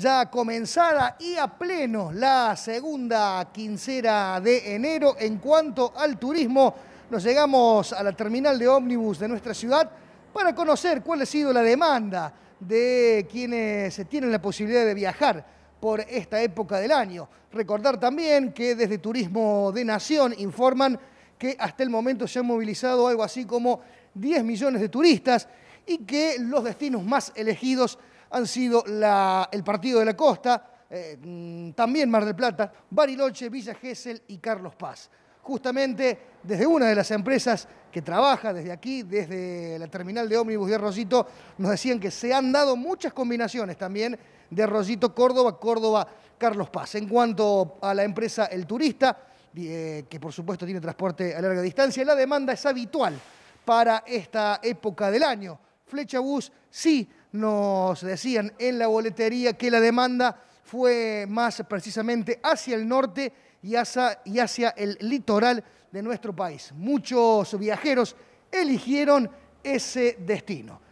ya comenzada y a pleno la segunda quincena de enero. En cuanto al turismo, nos llegamos a la terminal de ómnibus de nuestra ciudad para conocer cuál ha sido la demanda de quienes tienen la posibilidad de viajar por esta época del año. Recordar también que desde Turismo de Nación informan que hasta el momento se han movilizado algo así como 10 millones de turistas y que los destinos más elegidos han sido el Partido de la Costa, eh, mm, también Mar del Plata, Bariloche, Villa Gesell y Carlos Paz. Justamente desde una de las empresas que trabaja desde aquí, desde la terminal de ómnibus de Rosito, nos decían que se han dado muchas combinaciones también de Rosito Córdoba, Córdoba, Carlos Paz. En cuanto a la empresa El Turista, eh, que por supuesto tiene transporte a larga distancia, la demanda es habitual para esta época del año. Flecha Bus sí nos decían en la boletería que la demanda fue más precisamente hacia el norte y hacia, y hacia el litoral de nuestro país. Muchos viajeros eligieron ese destino.